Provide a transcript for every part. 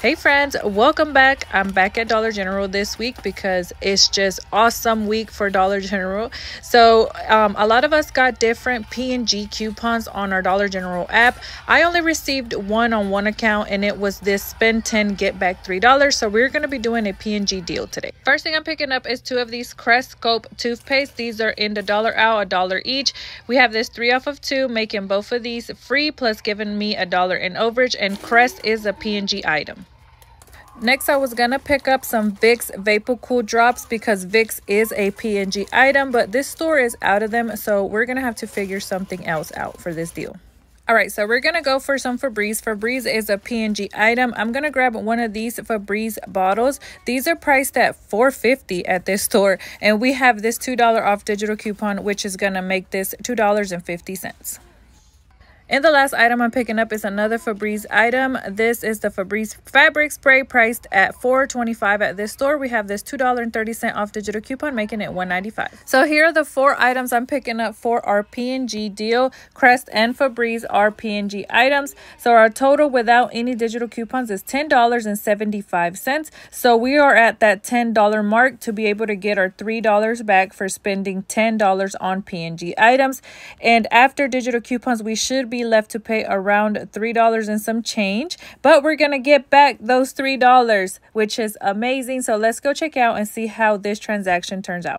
Hey friends, welcome back. I'm back at Dollar General this week because it's just awesome week for Dollar General. So um, a lot of us got different P&G coupons on our Dollar General app. I only received one on one account and it was this spend 10 get back $3. So we're going to be doing a P&G deal today. First thing I'm picking up is two of these Crest Scope toothpaste. These are in the dollar out, a dollar each. We have this three off of two, making both of these free plus giving me a dollar in overage and Crest is a P&G item. Next, I was going to pick up some Vicks Vapor Cool Drops because Vicks is a PNG item, but this store is out of them, so we're going to have to figure something else out for this deal. All right, so we're going to go for some Febreze. Febreze is a PNG item. I'm going to grab one of these Febreze bottles. These are priced at $4.50 at this store, and we have this $2 off digital coupon, which is going to make this $2.50. And the last item I'm picking up is another Febreze item. This is the Febreze fabric spray priced at $4.25 at this store. We have this $2.30 off digital coupon making it $1.95. So here are the four items I'm picking up for our PNG deal. Crest and Febreze are PNG items. So our total without any digital coupons is $10.75. So we are at that $10 mark to be able to get our $3 back for spending $10 on PNG items. And after digital coupons, we should be be left to pay around $3 and some change, but we're going to get back those $3, which is amazing. So let's go check out and see how this transaction turns out.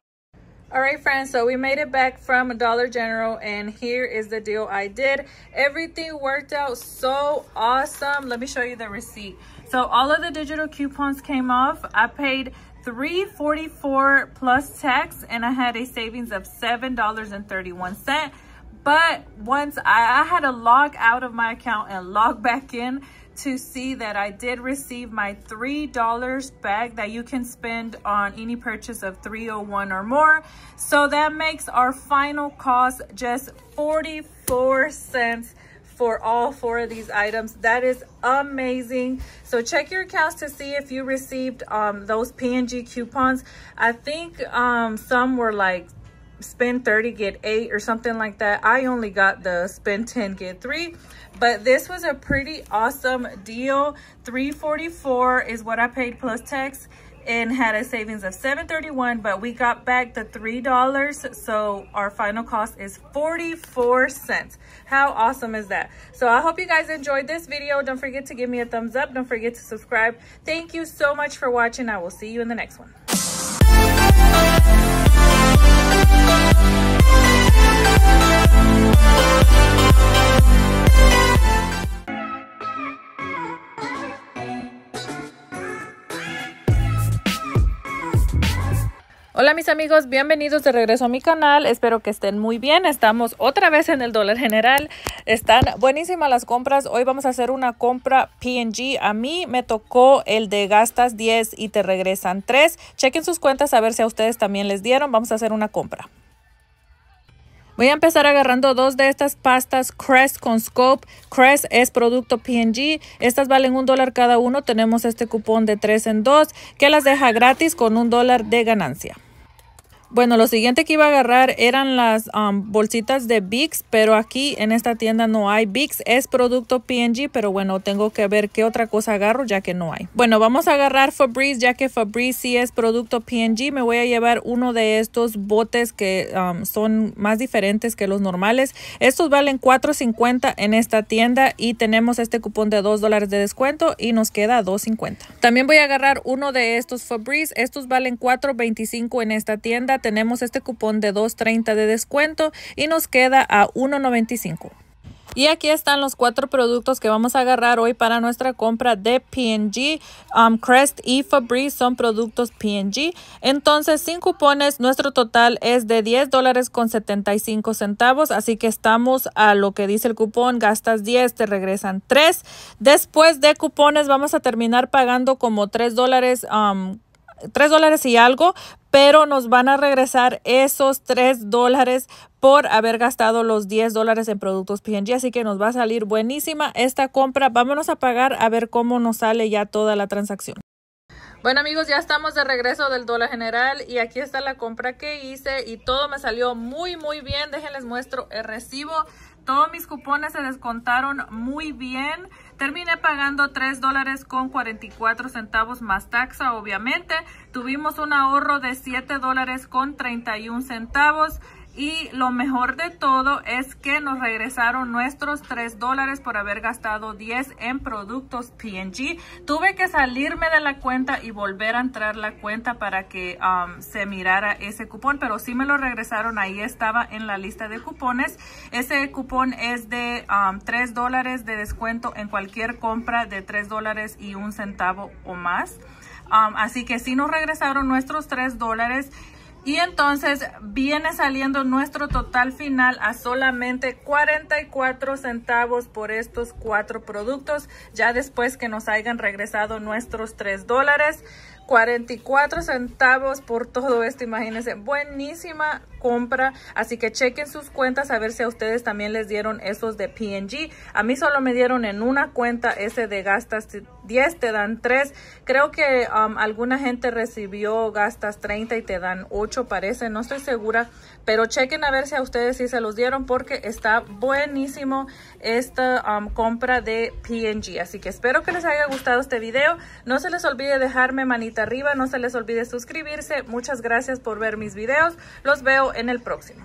All right, friends, so we made it back from Dollar General and here is the deal I did. Everything worked out so awesome. Let me show you the receipt. So all of the digital coupons came off. I paid 344 plus tax and I had a savings of $7.31. But once I, I had to log out of my account and log back in to see that I did receive my $3 back that you can spend on any purchase of 301 or more. So that makes our final cost just 44 cents for all four of these items. That is amazing. So check your accounts to see if you received um, those PNG coupons. I think um, some were like spend 30 get 8 or something like that i only got the spend 10 get 3 but this was a pretty awesome deal 344 is what i paid plus tax and had a savings of 731 but we got back the three dollars so our final cost is 44 cents how awesome is that so i hope you guys enjoyed this video don't forget to give me a thumbs up don't forget to subscribe thank you so much for watching i will see you in the next one Hola mis amigos, bienvenidos de regreso a mi canal, espero que estén muy bien, estamos otra vez en el dólar general, están buenísimas las compras, hoy vamos a hacer una compra P&G, a mí me tocó el de gastas 10 y te regresan 3, chequen sus cuentas a ver si a ustedes también les dieron, vamos a hacer una compra. Voy a empezar agarrando dos de estas pastas Crest con Scope. Crest es producto PNG. Estas valen un dólar cada uno. Tenemos este cupón de 3 en 2 que las deja gratis con un dólar de ganancia. Bueno, lo siguiente que iba a agarrar eran las um, bolsitas de Bix, pero aquí en esta tienda no hay Bix. Es producto P&G, pero bueno, tengo que ver qué otra cosa agarro ya que no hay. Bueno, vamos a agarrar Fabrice ya que Fabrice sí es producto P&G. Me voy a llevar uno de estos botes que um, son más diferentes que los normales. Estos valen $4.50 en esta tienda y tenemos este cupón de $2 dólares de descuento y nos queda $2.50. También voy a agarrar uno de estos Fabrice. Estos valen $4.25 en esta tienda tenemos este cupón de 2.30 de descuento y nos queda a 1.95. Y aquí están los cuatro productos que vamos a agarrar hoy para nuestra compra de png um, Crest y Fabrice son productos png Entonces, sin cupones, nuestro total es de 10 dólares con 75 centavos. Así que estamos a lo que dice el cupón. Gastas 10, te regresan 3. Después de cupones, vamos a terminar pagando como 3 dólares um, 3 dólares y algo, pero nos van a regresar esos 3 dólares por haber gastado los 10 dólares en productos P&G. Así que nos va a salir buenísima esta compra. Vámonos a pagar a ver cómo nos sale ya toda la transacción. Bueno amigos, ya estamos de regreso del dólar general y aquí está la compra que hice y todo me salió muy muy bien. Déjenles muestro el recibo. Todos mis cupones se descontaron muy bien. Terminé pagando 3 dólares con 44 centavos más taxa, obviamente. Tuvimos un ahorro de 7 dólares con 31 centavos. Y lo mejor de todo es que nos regresaron nuestros 3 dólares por haber gastado 10 en productos png Tuve que salirme de la cuenta y volver a entrar la cuenta para que um, se mirara ese cupón, pero sí me lo regresaron. Ahí estaba en la lista de cupones. Ese cupón es de 3 um, dólares de descuento en cualquier compra de 3 dólares y un centavo o más. Um, así que sí nos regresaron nuestros 3 dólares. Y entonces viene saliendo nuestro total final a solamente 44 centavos por estos cuatro productos, ya después que nos hayan regresado nuestros 3 dólares. 44 centavos por todo esto, imagínense, buenísima compra, así que chequen sus cuentas a ver si a ustedes también les dieron esos de P&G, a mí solo me dieron en una cuenta ese de gastas 10, te dan 3, creo que um, alguna gente recibió gastas 30 y te dan 8 parece, no estoy segura, pero chequen a ver si a ustedes sí se los dieron porque está buenísimo esta um, compra de P&G, así que espero que les haya gustado este video, no se les olvide dejarme manita arriba. No se les olvide suscribirse. Muchas gracias por ver mis videos. Los veo en el próximo.